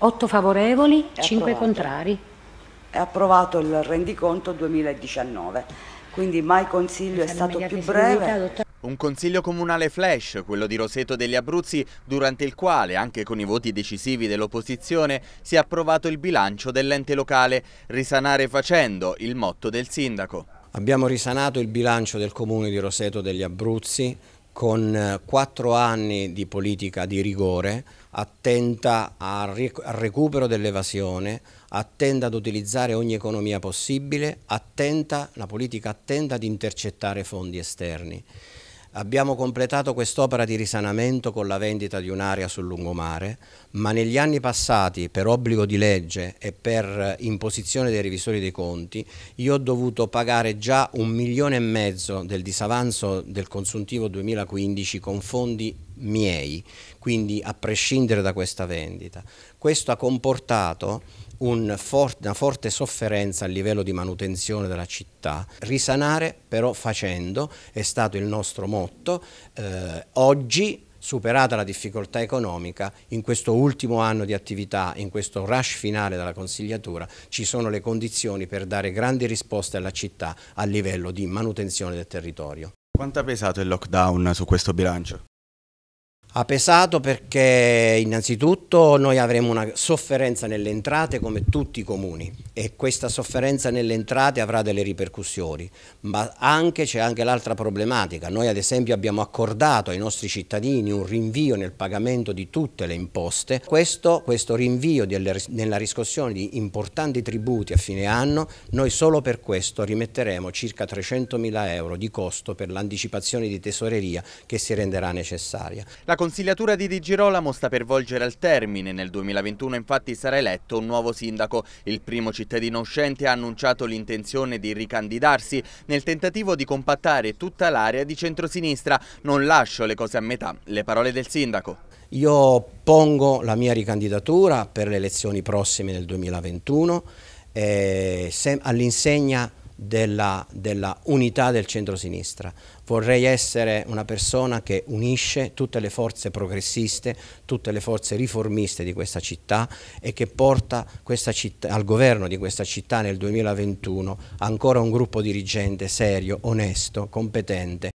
8 favorevoli, 5 contrari. È approvato il rendiconto 2019, quindi mai consiglio è stato più breve. Un consiglio comunale flash, quello di Roseto degli Abruzzi, durante il quale, anche con i voti decisivi dell'opposizione, si è approvato il bilancio dell'ente locale, risanare facendo, il motto del sindaco. Abbiamo risanato il bilancio del comune di Roseto degli Abruzzi con eh, quattro anni di politica di rigore, attenta al, recupero dell'evasione, attenta ad utilizzare ogni economia possibile, attenta, la politica attenta ad intercettare fondi esterni. Abbiamo completato quest'opera di risanamento con la vendita di un'area sul lungomare, ma negli anni passati, per obbligo di legge e per imposizione dei revisori dei conti, io ho dovuto pagare già un milione e mezzo del disavanzo del consuntivo 2015 con fondi miei, quindi a prescindere da questa vendita. Questo ha comportato un for una forte sofferenza a livello di manutenzione della città. Risanare però facendo è stato il nostro motto. Eh, oggi superata la difficoltà economica, in questo ultimo anno di attività, in questo rush finale della consigliatura, ci sono le condizioni per dare grandi risposte alla città a livello di manutenzione del territorio. Quanto ha pesato il lockdown su questo bilancio? Ha pesato perché innanzitutto noi avremo una sofferenza nelle entrate come tutti i comuni e questa sofferenza nelle entrate avrà delle ripercussioni, ma anche c'è anche l'altra problematica. Noi ad esempio abbiamo accordato ai nostri cittadini un rinvio nel pagamento di tutte le imposte. Questo, questo rinvio delle, nella riscossione di importanti tributi a fine anno, noi solo per questo rimetteremo circa 300 mila euro di costo per l'anticipazione di tesoreria che si renderà necessaria. La consigliatura di Di Girolamo sta per volgere al termine. Nel 2021 infatti sarà eletto un nuovo sindaco. Il primo cittadino uscente ha annunciato l'intenzione di ricandidarsi nel tentativo di compattare tutta l'area di centrosinistra. Non lascio le cose a metà. Le parole del sindaco. Io pongo la mia ricandidatura per le elezioni prossime del 2021 eh, all'insegna della, della unità del centrosinistra. Vorrei essere una persona che unisce tutte le forze progressiste, tutte le forze riformiste di questa città e che porta città, al governo di questa città nel 2021 ancora un gruppo dirigente serio, onesto, competente.